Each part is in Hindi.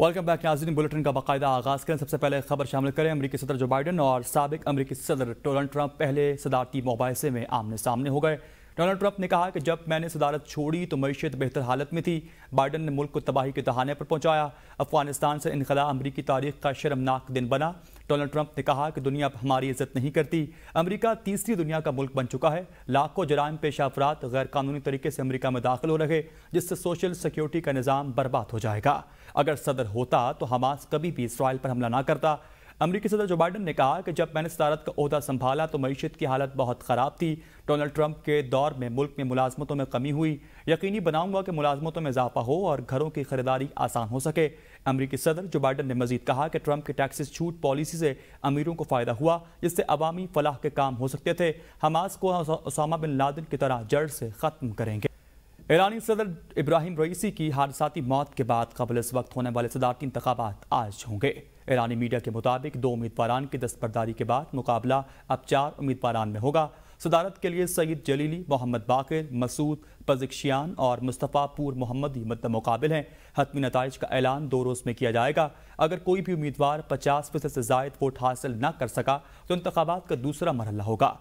वेलकम बैक नाजरीन बुलेटिन का बाकायदा आगाज़ करें सबसे पहले खबर शामिल करें अमरीकी सदर जो बाइडन और सबक अमरीकी सदर डोनल्ड ट्रंप पहले सदारती मुबासे में आमने सामने हो गए डोनल्ड ट्रंप ने कहा कि जब मैंने सदारत छोड़ी तो मीशत बेहतर हालत में थी बाइडन ने मुल्क को तबाही के दहाने पर पहुँचाया अफगानिस्तान से इनखला अमरीकी तारीख का शर्मनाक दिन बना डोनाल्ड ट्रंप ने कहा कि दुनिया हमारी इज्जत नहीं करती अमेरिका तीसरी दुनिया का मुल्क बन चुका है लाखों जराम पेशा अफराद गैरकानूनी तरीके से अमेरिका में दाखिल हो रहे जिससे सोशल सिक्योरिटी का निज़ाम बर्बाद हो जाएगा अगर सदर होता तो हमास कभी भी इसराइल पर हमला ना करता अमरीकी सदर जो बाइडन ने कहा कि जब मैंने सदारत का अहदा संभाला तो मीशत की हालत बहुत ख़राब थी डोनाल्ड ट्रंप के दौर में मुल्क में मुलाजमतों में कमी हुई यकीनी बनाऊंगा कि मुलाजमतों में इजाफा हो और घरों की खरीदारी आसान हो सके अमरीकी सदर जो बाइडन ने मजीद कहा कि ट्रंप के टैक्सेस छूट पॉलिसी से अमीरों को फ़ायदा हुआ जिससे अवामी फलाह के काम हो सकते थे हमास को उसामा बिन लादन की तरह जड़ से ख़त्म करेंगे ईरानी सदर इब्राहिम रईसी की हादसाती मौत के बाद कबल इस वक्त होने वाले सदारती इंतबात आज होंगे ईरानी मीडिया के मुताबिक दो उम्मीदवार की दस्तबरदारी के बाद मुकाबला अब चार उम्मीदवार में होगा सदारत के लिए सईद जलीली मोहम्मद बाकर मसूद पजिकशियान और मुस्तफ़ापुर मोहम्मदी मद मतलब मुकाबिल हैं हतमी नतज का ऐलान दो रोज़ में किया जाएगा अगर कोई भी उम्मीदवार पचास फीसद से जायद वोट हासिल न कर सका तो इंतबात का दूसरा मरल होगा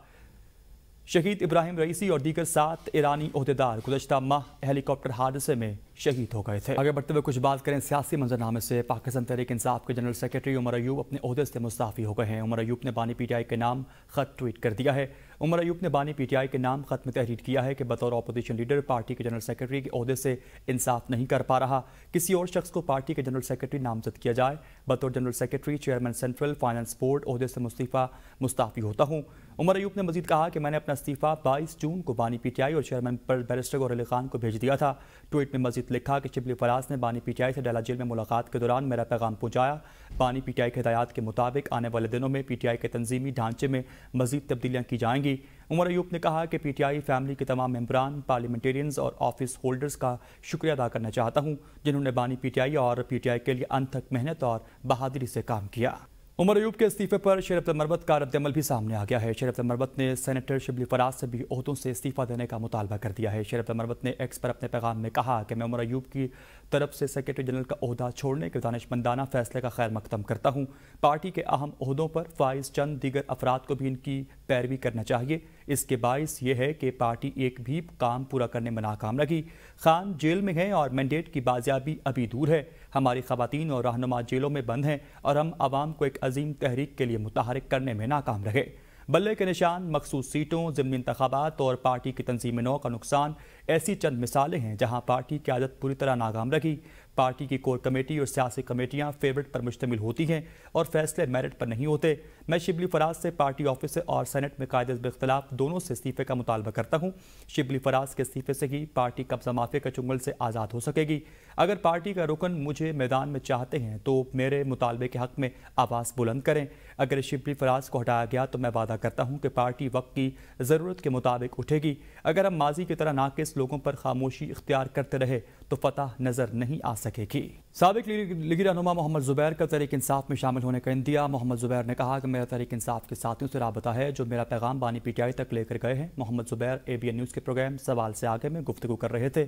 शहीद इब्राहिम रईसी और दीगर सात ईरानी अहदेदार गुजशत माह हेलीकॉप्टर हादसे में शहीद हो गए थे आगे बढ़ते हुए कुछ बात करें सियासी मंजरनामे से पाकिस्तान तहरीक इंसाफ के जनरल सेक्रेटरी उमर अयूब अपने अहदे से मुस्ताफ़ी हो गए हैं उमर अयूब ने बानी पीटीआई के नाम खत ट्वीट कर दिया है उमर अयूब ने बानी पीटीआई के नाम खत्म तहरीर किया है कि बतौर अपोजिशन लीडर पार्टी के जनरल सेक्रेटरी के अहदे से इंसाफ नहीं कर पा रहा किसी और शख्स को पार्टी के जनरल सेक्रेटरी नामजद किया जाए बतौर general secretary chairman central finance board अहदे से मुस्तीफ़ा मुस्ताफ़ी होता हूँ उमर अयूब ने मजीद कहा कि मैंने अपना इस्तीफा बाईस जून को बानी पीटीआई और चेयरमैन पर बैरिस्टर गौर अली खान को भेज दिया था ट्वीट में मजीद लिखा कि शिबली फराज ने बानी पीटीआई से डाला जेल में मुलाकात के दौरान मेरा पैगाम पहुंचाया बानी पीटीआई के हदायत के मुताबिक आने वाले दिनों में पीटीआई के तंजीमी ढांचे में मजीद तब्दीलियाँ की जाएंगी उमर अयूब ने कहा कि पीटीआई फैमिली के तमाम मेम्बरान पार्लियामेंटेरियंस और ऑफिस होल्डर्स का शुक्रिया अदा करना चाहता हूँ जिन्होंने बानी पीटीआई और पीटीआई के लिए अनथक मेहनत और बहादुरी से काम किया उमर अयूब के इस्तीफे पर शरफ मरबत का रद्दमल भी सामने आ गया है शरफ मरबत ने सेनेटर शिबली फराज से भी अहदों से इस्तीफा देने का मुतालबा कर दिया है शरफ मरबत ने एक्स पर अपने पैगाम में कहा कि मैं उमर अयूब की तरफ से सेक्रेटरी जनरल का अहदा छोड़ने के दानशमंदाना फैसले का खैर मकदम करता हूँ पार्टी के अहम अहदों पर फाइज चंद दीगर अफराद को भी इनकी पैरवी करना चाहिए इसके बायस ये है कि पार्टी एक भी काम पूरा करने में नाकाम रखी खान जेल में है और मैंडेट की बाजियाबी अभी दूर है हमारी खवतिन और रहनुमा जेलों में बंद हैं और हम आवाम को एक अजीम तहरीक के लिए मुतहरक करने में नाकाम रहे बल्ले के निशान मखसूस सीटों ज़मनी इंतबात और पार्टी की तनजीम नौ का नुकसान ऐसी चंद मिसालें हैं जहाँ पार्टी की आदत पूरी तरह नाकाम रही पार्टी की कोर कमेटी और सियासी कमेटियां फेवरेट पर मुश्तमिल होती हैं और फैसले मेरिट पर नहीं होते मैं शिबली फराज से पार्टी ऑफिस और सेनेट में कायद बख्तलाफ दोनों से इस्तीफे का मुतालबा करता हूँ शिबली फराज के इस्तीफे से ही पार्टी कब्जा माफिया के चुंगल से आज़ाद हो सकेगी अगर पार्टी का रुकन मुझे मैदान में चाहते हैं तो मेरे मुतालबे के हक में आवाज़ बुलंद करें अगर शिबली फराज को हटाया गया तो मैं वादा करता हूँ कि पार्टी वक्त की ज़रूरत के मुताबिक उठेगी अगर हम माजी की तरह नाकस लोगों पर खामोशी इख्तियार करते रहे तो फतह नजर नहीं आ सकेगी सबक लीगी रहनुमा मोहम्मद जुबैर का तरीक इंसाफ में शामिल होने का इंदिया मोहम्मद जुबैर ने कहा कि मेरा तरीक इंसाफ के साथियों से रबता है जो मेरा पैगाम बानी पीटीआई तक लेकर गए हैं Mohammad Zubair A B N news के प्रोग्राम सवाल से आगे में गुफ्तु कर रहे थे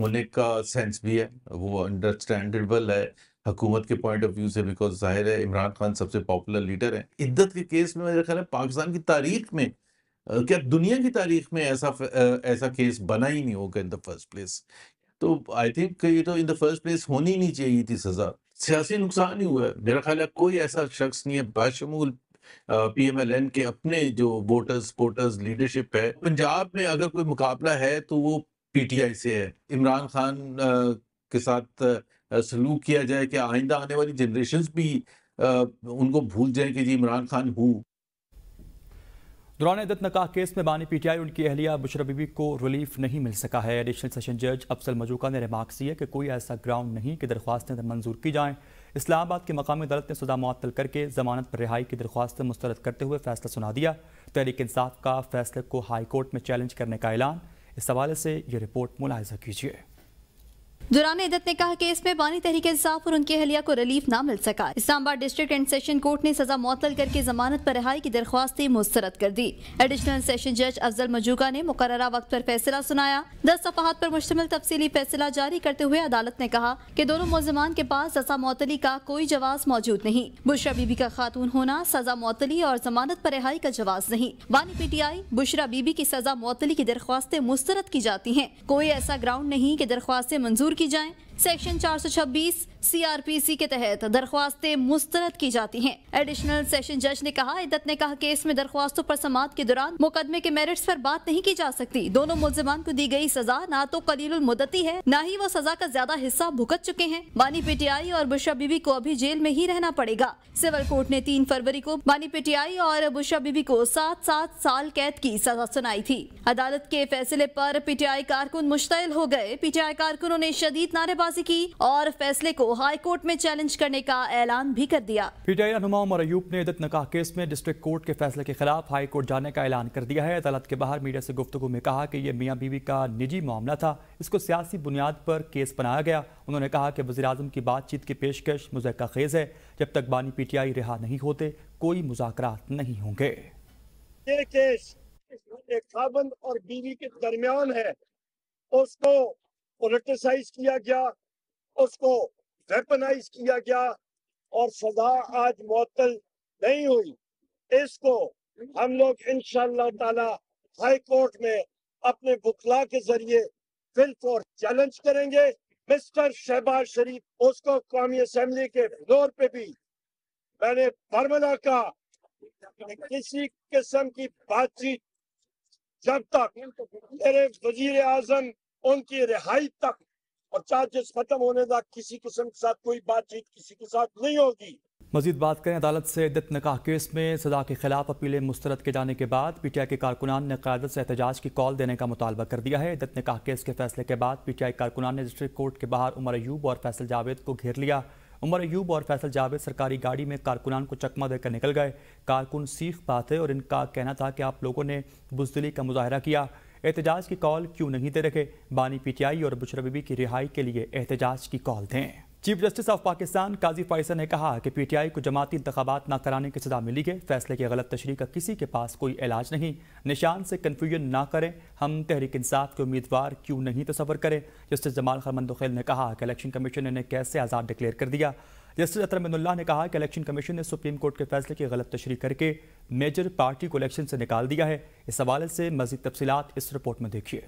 होने का सेंस भी है वो अंडरस्टैंडेबल है हुकूमत के पॉइंट ऑफ व्यू से बिकॉज जाहिर है इमरान खान सबसे पॉपुलर लीडर है इद्दत के केस में मेरे ख्याल है पाकिस्तान की तारीख में क्या दुनिया की तारीख में ऐसा ऐसा केस बना ही नहीं होगा इन द फर्स्ट प्लेस तो आई थिंक ये तो इन द फर्स्ट प्लेस होनी नहीं चाहिए थी सजा सियासी नुकसान ही हुआ है मेरा ख्याल है कोई ऐसा शख्स नहीं है बाशमूल पीएमएलएन के अपने जो वोटर्स वोटर्स लीडरशिप है पंजाब में अगर कोई मुकाबला है तो वो पीटीआई से है इमरान खान के साथ सलूक किया जाए कि आइंदा आने वाली जनरेशन भी उनको भूल जाए कि जी इमरान खान हूँ दौरान अदत नकाह केस में बानी पीटीआई उनकी अहलिया बुशरा बीबी को रिलीफ नहीं मिल सका है एडिशनल सेशन जज अफसल मजूका ने रिमार्क्स दिए कि कोई ऐसा ग्राउंड नहीं कि दरख्वास्तें मंजूर की जाएँ इस्लामाबाद की मकामी अदालत ने सजा मअतल करके जमानत पर रिहाई की दरख्वास्तें मुस्तरद करते हुए फैसला सुना दिया तहरीक इंसाफ का फैसले को हाई कोर्ट में चैलेंज करने का ऐलान इस हवाले से ये रिपोर्ट मुलायजा कीजिए दुरान इदत ने कहा कि इसमें बानी तहरीक इंसाफ और उनके अहलिया को रिलीफ न मिल सका Islamabad district and session court ने सजा मुतल करके जमानत पर रहाई की दरख्वास्त मुस्तरद कर दी एडिशनल सेशन जज अफजल मजूका ने मुकर वक्त पर फैसला सुनाया दस सफात पर मुश्तमल तफसली फैसला जारी करते हुए अदालत ने कहा की दोनों मुलजमान के पास सजा मुतली का कोई जवाब मौजूद नहीं बुशरा बीबी का खातून होना सजा मुतली और जमानत पर रहाई का जवाब नहीं बानी पी टी आई बुशरा बीबी की सजा मुतली की दरख्वास्तें मुस्तरद की जाती है कोई ऐसा ग्राउंड नहीं की दरख्वास्तें मंजूर की जाएं सेक्शन 426 सीआरपीसी के तहत दरख्वास्तें मुस्तरद की जाती हैं। एडिशनल सेशन जज ने कहा इदत ने कहा केस में दरख्वास्तों पर समात के दौरान मुकदमे के मेरिट्स पर बात नहीं की जा सकती दोनों मुलजमान को दी गई सजा ना तो कलील मुदती है न ही वो सजा का ज्यादा हिस्सा भुगत चुके हैं बानी पीटीआई और बुशा बीबी को अभी जेल में ही रहना पड़ेगा सिविल कोर्ट ने तीन फरवरी को बानी पीटीआई और बुशा बीबी को सात सात साल कैद की सजा सुनाई थी अदालत के फैसले आरोप पीटीआई कारकुन मुश्तिल हो गए पीटीआई कारकुनों ने शदीद नारेबाजी बयानबाजी की और फैसले को हाईकोर्ट में चैलेंज करने का ऐलान भी कर दिया पीटीआई रहनुमा उमर अयूब ने इदत नकाह केस में डिस्ट्रिक्ट कोर्ट के फैसले के खिलाफ हाईकोर्ट जाने का ऐलान कर दिया है अदालत के बाहर मीडिया से गुफ्तु में कहा कि यह मियाँ बीवी का निजी मामला था इसको सियासी बुनियाद पर केस बनाया गया उन्होंने कहा कि वजी अजम की बातचीत की पेशकश मुजक्का खेज है जब तक बानी पीटीआई रिहा नहीं होते कोई मुजाकर नहीं होंगे ये केस एक खाबंद और बीवी के दरमियान है उसको पोलिटिसाइज किया गया उसको वेपनाइज किया गया और सजा आज मअतल नहीं हुई इसको हम लोग इन ताला हाई कोर्ट में अपने बुखला के जरिए बिल फॉर चैलेंज करेंगे मिस्टर शहबाज शरीफ उसको कौमी असम्बली के फ्लोर पे भी मैंने बर्मला का किसी किस्म की बातचीत जब तक मेरे वजीर आजम उनकी रिहाई तक और चार्जेस खत्म होने तक किसी किस्म के साथ कोई बातचीत किसी के साथ नहीं होगी मजीद बात करें अदालत से इद्दत निकाह केस में सजा के खिलाफ अपीलें मुस्तरद के जाने के बाद पी टी आई के कारकुनान ने क्यादत से एहतजाज की कॉल देने का मुतालबा कर दिया है इद्दत निकाह केस के फैसले के बाद पी टी आई कारकुनान ने डिस्ट्रिक्ट कोर्ट के बाहर उमर अयूब और फैसल जावेद को घेर लिया उमर अयूब और फैसल जावेद सरकारी गाड़ी में कारकुनान को चकमा देकर निकल गए कारकुन सीख पाते और इनका कहना था कि आप लोगों ने बुजदली का मुजाहरा किया एहतजाज की कॉल क्यों नहीं दे रहे बानी पीटीआई और बुशरा बीबी की रिहाई के लिए एहतजाज की कॉल दें chief justice of Pakistan Qazi Faisal ने कहा कि पीटीआई को जमाती इंतबात न कराने की सजा मिली है फैसले की गलत तशरी का किसी के पास कोई इलाज नहीं निशान से कन्फ्यूजन ना करें हम तहरीक इंसाफ के उम्मीदवार क्यों नहीं तस्वर करें जस्टिस जमाल खरमंदोखेल ने कहा कि इलेक्शन कमीशन ने कैसे आज़ाद डिक्लेयर कर दिया जस्टिस अतरमिनल्ला ने कहा कि इलेक्शन कमीशन ने सुप्रीम कोर्ट के फैसले की गलत तशरी करके मेजर पार्टी को इलेक्शन से निकाल दिया है इस हवाले से मजीद तफसीत इस रिपोर्ट में देखिए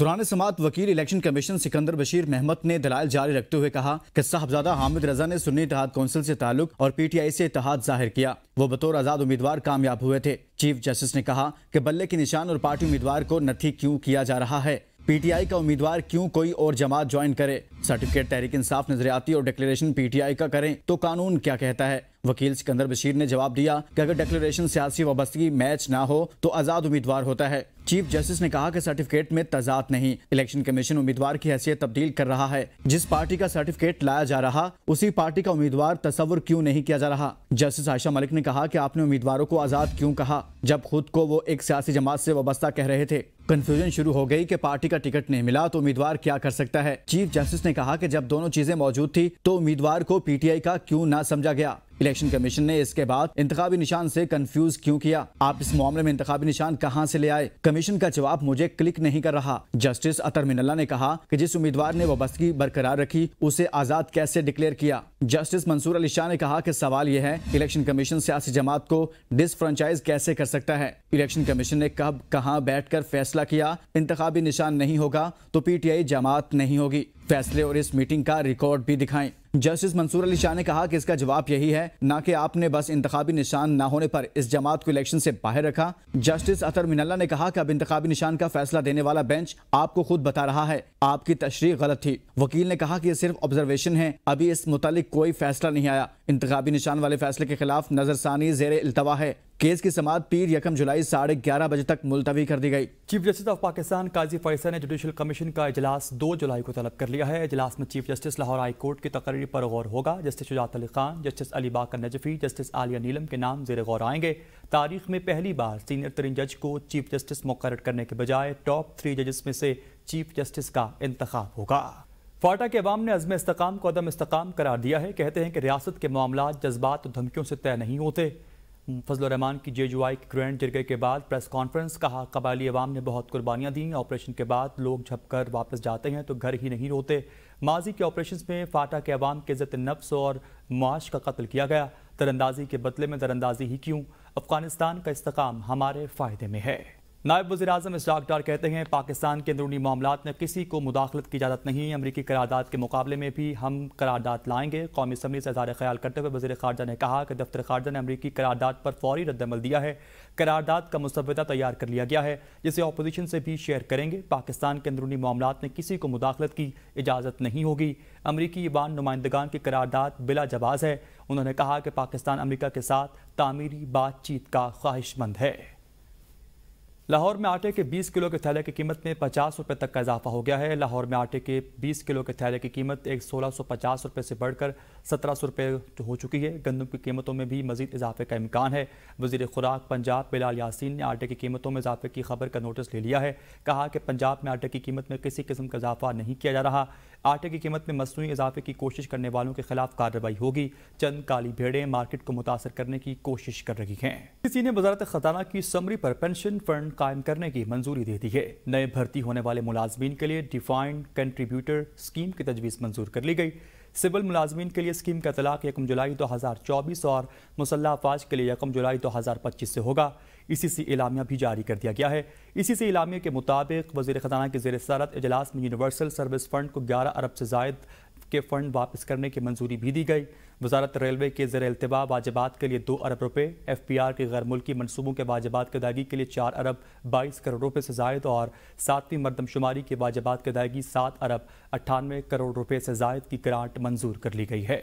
दौरान समात वकील इलेक्शन कमीशन सिकंदर बशीर महमद ने दलाल जारी रखते हुए कहा कि साहबजादा हामिद रजा ने सुन्नी इतिहाद कौंसिल से ताल्लुक और पीटीआई से इतिहाद जाहिर किया वो बतौर आजाद उम्मीदवार कामयाब हुए थे चीफ जस्टिस ने कहा कि बल्ले के निशान और पार्टी उम्मीदवार को नथी क्यों किया जा रहा है पीटीआई का उम्मीदवार क्यों कोई और जमात ज्वाइन करे सर्टिफिकेट तहरीक इंसाफ नजरियाती और डिक्लेरेशन पीटीआई का करें तो कानून क्या कहता है वकील सिकंदर बशीर ने जवाब दिया कि अगर डिक्लेरेशन सियासी वाबस्तगी मैच ना हो तो आजाद उम्मीदवार होता है चीफ जस्टिस ने कहा कि सर्टिफिकेट में तजाद नहीं इलेक्शन कमीशन उम्मीदवार की हैसियत तब्दील कर रहा है जिस पार्टी का सर्टिफिकेट लाया जा रहा उसी पार्टी का उम्मीदवार तस्वर क्यों नहीं किया जा रहा जस्टिस आयशा मलिक ने कहा कि आपने उम्मीदवारों को आजाद क्यों कहा जब खुद को वो एक सियासी जमात से वाबस्ता कह रहे थे कंफ्यूजन शुरू हो गई कि पार्टी का टिकट नहीं मिला तो उम्मीदवार क्या कर सकता है चीफ जस्टिस ने कहा कि जब दोनों चीजें मौजूद थी तो उम्मीदवार को पीटीआई का क्यों ना समझा गया इलेक्शन कमीशन ने इसके बाद इंतबी निशान से कंफ्यूज क्यों किया आप इस मामले में इंतबी निशान कहाँ से ले आए कमीशन का जवाब मुझे क्लिक नहीं कर रहा जस्टिस अतर मिनल्ला ने कहा की जिस उम्मीदवार ने वस्तगी बरकरार रखी उसे आजाद कैसे डिक्लेयर किया जस्टिस मंसूर अली शाह ने कहा कि सवाल यह है इलेक्शन कमीशन सियासी जमात को डिसफ्रेंचाइज कैसे कर सकता है इलेक्शन कमीशन ने कब कहां बैठकर फैसला किया इंतबी निशान नहीं होगा तो पीटीआई जमात नहीं होगी फैसले और इस मीटिंग का रिकॉर्ड भी दिखाएं जस्टिस मंसूर अली शाह ने कहा कि इसका जवाब यही है न कि आपने बस इंतबी निशान न होने पर इस जमात को इलेक्शन से बाहर रखा जस्टिस अतर मिनल्ला ने कहा कि अब इंतबी निशान का फैसला देने वाला बेंच आपको खुद बता रहा है आपकी तशरी गलत थी वकील ने कहा कि ये सिर्फ ऑब्जर्वेशन है अभी इस मुतालिक कोई फैसला नहीं आया इंतबी निशान वाले फैसले के खिलाफ नजरसानी जेर अल्तवा है केस की समाप्त पीर यकम जुलाई साढ़े ग्यारह बजे तक मुलतवी कर दी गई chief justice of Pakistan Qazi Faisal ने जुडिशल कमीशन का अजलास दो जुलाई को तलब कर लिया है अजलास में chief justice Lahore high court की तकरीर पर गौर होगा justice Shujaat Ali Khan justice Ali Baqar Najafi justice Aalia Neelum के नाम जेर गौर आएंगे तारीख में पहली बार सीनियर तरीन जज को चीफ जस्टिस मुकर करने के बजाय टॉप थ्री जजेस में से चीफ जस्टिस का इंतखा होगा फाटा के अवाम ने अज़म इसकाम को अदम इसकाम करार दिया है कहते हैं कि रियासत के मामला जज्बात और धमकियों से तय नहीं होते रहमान की जे यू आई के ग्रैंड जिरगे के बाद प्रेस कॉन्फ्रेंस कहा कबाली अवाम ने बहुत कुर्बानियाँ दी ऑपरेशन के बाद लोग झप कर वापस जाते हैं तो घर ही नहीं रोते माजी के ऑपरेशन में फाटा के अवाम के जत नफ्स और मुआश का कत्ल किया गया तरंदाजी के बदले में तरंदाजी ही क्यों अफगानिस्तान का इस्तकाम हमारे फ़ायदे में है नायब वजी अजम डाकडार कहते हैं पाकिस्तान के अंदरूनी मामला में किसी को मुदाखलत की इजाज़त नहीं है अमरीकी करारदाद के मुकाबले में भी हम करारदादा लाएंगे कौमी असम्बली से इजहार ख्याल करते हुए वजी खारजा ने कहा कि दफ्तर खारजा ने अमरीकी करारदाद पर फौरी रद्दमल दिया है करारदाद का मुसवदा तैयार कर लिया गया है जिसे अपोजिशन से भी शेयर करेंगे पाकिस्तान के अंदरूनी मामला में किसी को मुदाखलत की इजाज़त नहीं होगी अमरीकी ईबान नुमाइंदगान की करारदाद बिला जवाज़ है उन्होंने कहा कि पाकिस्तान अमरीका के साथ तामीरी बातचीत का ख्वाहिशमंद है लाहौर में आटे के 20 किलो के थैले की कीमत में पचास रुपये तक का इजाफा हो गया है लाहौर में आटे के 20 किलो के थैले की कीमत एक सोलह सौ पचास रुपये से बढ़कर सत्रह सौ रुपये तो हो चुकी है गंदम की कीमतों में भी मजीद इजाफे का इम्कान है वजीर खुराक पंजाब बिलाल यासिन ने आटे की कीमतों में इजाफे की खबर का नोटिस ले लिया है कहा कि पंजाब में आटे की कीमत में किसी किस्म का इजाफा नहीं किया जा रहा आटे की कीमत में मसनू इजाफे की कोशिश करने वालों के खिलाफ कार्रवाई होगी चंद काली भेड़ें मार्केट को मुतासर करने की कोशिश कर रही हैं किसी ने वजारत खजाना की समरी पर पेंशन फंड कायम करने की मंजूरी दे दी है नए भर्ती होने वाले मुलाजमीन के लिए डिफाइंड कंट्रीब्यूटर स्कीम की तजवीज़ मंजूर कर ली गई सिविल मुलाजमीन के लिए स्कीम का तलाक यकम जुलाई 2024 और मुसल्ला अफवाज के लिए यकम जुलाई 2025 से होगा इसी से इलामिया भी जारी कर दिया गया है इसी से इलामिया के मुताबिक वजी ख़जाना के जेर सरत अजलास में यूनिवर्सल सर्विस फंड को ग्यारह अरब से जायद के फंड वापस करने की मंजूरी भी दी गई वजारत रेलवे के जर अल्तवा वाजबात के लिए दो अरब रुपये एफ पी आर के गैर मुल्की मनसूबों के वाजबात की अदायगी के लिए चार अरब बाईस करोड़ रुपये से जायद और सातवीं मरदमशुमारी के वाजबात की अदायगी सात अरब अट्ठानवे करोड़ रुपये से जायद की ग्रांट मंजूर कर ली गई है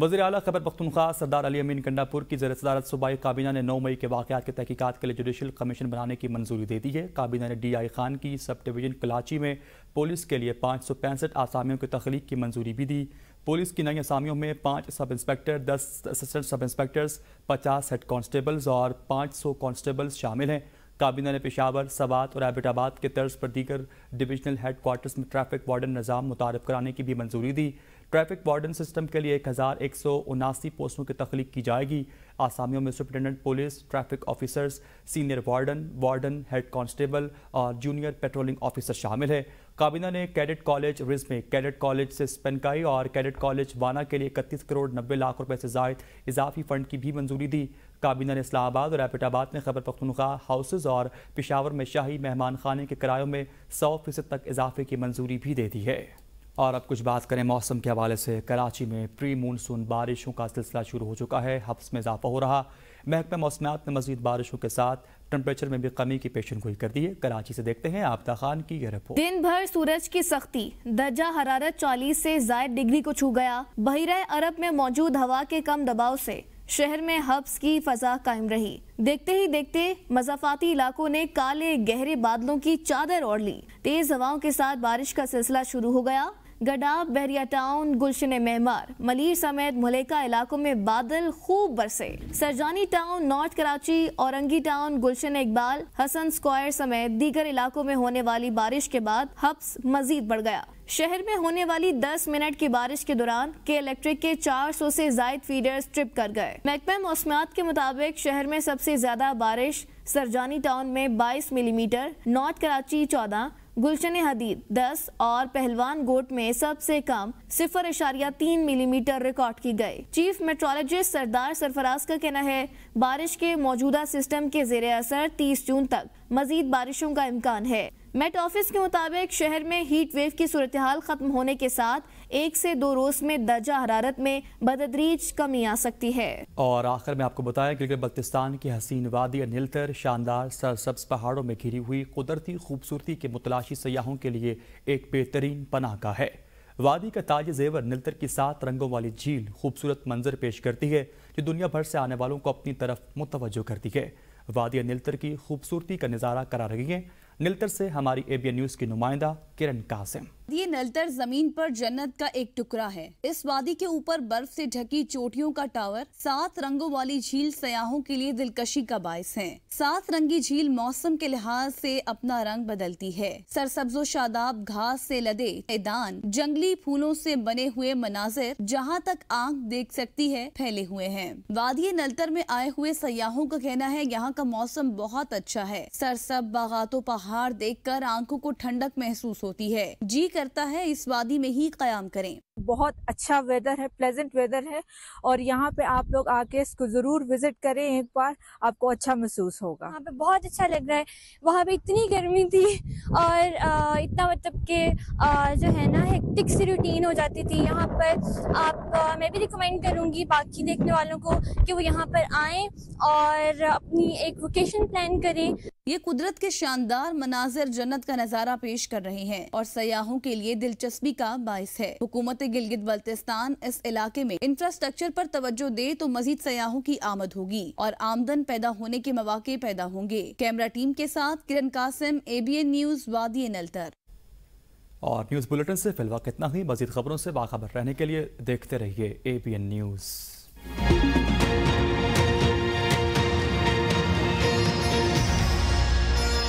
वजी अला खबर पख्तनख्वा सरदार अली अमीन कंडापुर की जर सदारत सूबाई काबीना ने नौ मई के वाकत की तहकीकत के लिए जुडिशल कमीशन बनाने की मंजूरी दे दी है काबीना ने डी आई खान की सब डिवीज़न कलाची में पुलिस के लिए पाँच सौ पैंसठ आसामियों की तख्लीक की मंजूरी भी दी पुलिस की नई आसामियों में पाँच सब इंस्पेक्टर दस असिस्टेंट सब इंस्पेक्टर्स पचास हेड कॉन्स्टेबल्स और पाँच सौ कॉन्स्टेबल्स शामिल हैं काबीना ने पेशावर सवात और एबिटाबाद के तर्ज पर दीगर डिवीजनल हेड क्वार्टर्स में ट्रैफिक वार्डन निज़ाम मुतारफ कराने की भी मंजूरी दी ट्रैफिक वार्डन सिस्टम के लिए एक हज़ार एक सौ उनासी पोस्टों की तख्लीक की जाएगी आसामियों में superintendent police traffic officers senior warden warden head constable और जूनियर पेट्रोलिंग ऑफिसर शामिल है काबिना ने कैडेट कॉलेज रिज में कैडेट कॉलेज से स्पेनकाई और कैडेट कॉलेज वाना के लिए इकतीस करोड़ नब्बे लाख रुपए से जायद इजाफी फंड की भी मंजूरी दी काबीना ने इस्लाहाबाद और रैपिटाबाद में खबर पख्तनख्वा हाउसेज और पिशावर में शाही मेहमान खाने के किरायों में सौ फीसद तक इजाफे की मंजूरी भी दे दी है और अब कुछ बात करें मौसम के हवाले से कराची में प्री मानसून बारिशों का सिलसिला शुरू हो चुका है हफ्स में इजाफा हो रहा महकमा मौसमियात ने मजीद बारिशों के साथ टेम्परेचर में भी कमी की पेशन गोई कर दी है कराची से देखते हैं आपदा खान की यह रिपोर्ट दिन भर सूरज की सख्ती दर्जा हरारत चालीस से जायद डिग्री को छू गया बहिरा अरब में मौजूद हवा के कम दबाव से शहर में हब्स की फजा कायम रही देखते ही देखते मजाफाती इलाकों ने काले गहरे बादलों की चादर ओढ़ ली तेज हवाओं के साथ बारिश का सिलसिला शुरू हो गया गडाब बहरिया टाउन गुलशन मेहमार मलिर समेत मलेका इलाकों में बादल खूब बरसे Surjani town north Karachi Orangi town Gulshan Iqbal Hassan square समेत दीगर इलाकों में होने वाली बारिश के बाद हब्स मजीद बढ़ गया शहर में होने वाली 10 मिनट की बारिश के दौरान के इलेक्ट्रिक के 400 से जायद फीडर ट्रिप कर गए महकमा मौसमियात के मुताबिक शहर में सबसे ज्यादा बारिश सरजानी टाउन में 22 मिलीमीटर नॉर्थ कराची 14 गुलशन हदीद 10 और पहलवान गोट में सबसे कम सिफर इशारिया तीन मिलीमीटर रिकॉर्ड की गई चीफ मेट्रोलॉजिस्ट सरदार सरफराज का कहना है बारिश के मौजूदा सिस्टम के जेर असर 30 जून तक मजीद बारिशों का इम्कान है मेट ऑफिस के मुताबिक शहर में हीट वेव की सूरत हाल खत्म होने के साथ एक से दो रोज में दर्जा हरारत में बददरीज कमी आ सकती है और आखिर में आपको बताया क्योंकि बल्तिस्तान की हसीन वादी नीलतर शानदार सरसब्स पहाड़ों में घिरी हुई कुदरती खूबसूरती के मुतलाशी सयाहों के लिए एक बेहतरीन पनाह का है वादी का ताज जेवर नीलतर के साथ रंगों वाली झील खूबसूरत मंजर पेश करती है जो दुनिया भर से आने वालों को अपनी तरफ मुतवजो करती है वादिया नीलतर की खूबसूरती का नज़ारा करा रही है नीलतर से हमारी एबीएन न्यूज़ की नुमाइंदा किरण कासिम ये नलतर जमीन पर जन्नत का एक टुकड़ा है इस वादी के ऊपर बर्फ से ढकी चोटियों का टावर सात रंगों वाली झील सयाहों के लिए दिलकशी का बायस है सात रंगी झील मौसम के लिहाज से अपना रंग बदलती है सरसब्जो शादाब घास से लदे मैदान जंगली फूलों से बने हुए मनाजिर जहाँ तक आंख देख सकती है फैले हुए हैं वादी नलतर में आए हुए सयाहों का कहना है यहाँ का मौसम बहुत अच्छा है सरसब बागातों पहाड़ कर आंखों को ठंडक महसूस होती है जी करता है इस वादी में ही क्याम करें बहुत अच्छा वेदर है प्लेजेंट वेदर है और यहाँ पे आप लोग आके इसको ज़रूर विजिट करें एक बार आपको अच्छा महसूस होगा यहाँ पे बहुत अच्छा लग रहा है वहाँ पे इतनी गर्मी थी और आ, इतना मतलब कि जो है ना हेक्टिक सी रूटीन हो जाती थी यहाँ पर आप आ, मैं भी रिकमेंड करूँगी बाकी देखने वालों को कि वो यहाँ पर आए और अपनी एक वोकेशन प्लान करें ये कुदरत के शानदार मनाजिर जन्नत का नज़ारा पेश कर रहे हैं और सयाहों के लिए दिलचस्पी का बायस है हुकूमत गिलगित बल्तिस्तान इस इलाके में इंफ्रास्ट्रक्चर पर तवज्जो दे तो मजीद सयाहों की आमद होगी और आमदन पैदा होने के मौाक़े पैदा होंगे कैमरा टीम के साथ Kiran Qasim A B N news वादी नलतर और न्यूज़ बुलेटिन से फिलहाल इतना ही मजीद खबरों से बाखबर रहने के लिए देखते रहिए ए बी एन न्यूज़